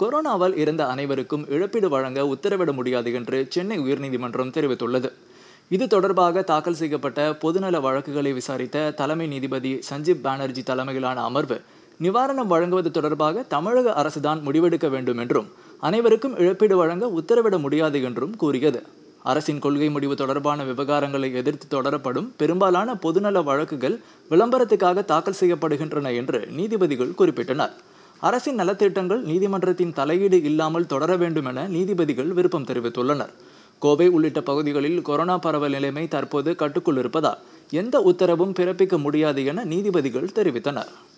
கொரோனாவால் இறந்த அனைவருக்கும் இழப்பீடு வழங்க உத்தரவிட முடியாது என்று சென்னை உயர்நீதிமன்றம் தெரிவித்துள்ளது இது தொடர்பாக தாக்கல் செய்யப்பட்ட பொதுநல வழக்குகளை விசாரித்த தலைமை நீதிபதி சஞ்சீப் பானர்ஜி தலைமையிலான அமர்வு நிவாரணம் வழங்குவது தொடர்பாக தமிழக அரசுதான் முடிவெடுக்க வேண்டும் என்றும் அனைவருக்கும் இழப்பீடு வழங்க உத்தரவிட முடியாது என்றும் கூறியது அரசின் கொள்கை முடிவு தொடர்பான விவகாரங்களை எதிர்த்து தொடரப்படும் பெரும்பாலான பொதுநல வழக்குகள் விளம்பரத்துக்காக தாக்கல் செய்யப்படுகின்றன என்று நீதிபதிகள் குறிப்பிட்டனர் அரசின் நலத்திட்டங்கள் நீதிமன்றத்தின் தலையீடு இல்லாமல் தொடர வேண்டும் என நீதிபதிகள் விருப்பம் தெரிவித்துள்ளனர் கோவை உள்ளிட்ட பகுதிகளில் கொரோனா பரவல் நிலைமை தற்போது கட்டுக்குள் இருப்பதால் எந்த உத்தரவும் பிறப்பிக்க முடியாது என நீதிபதிகள் தெரிவித்தனர்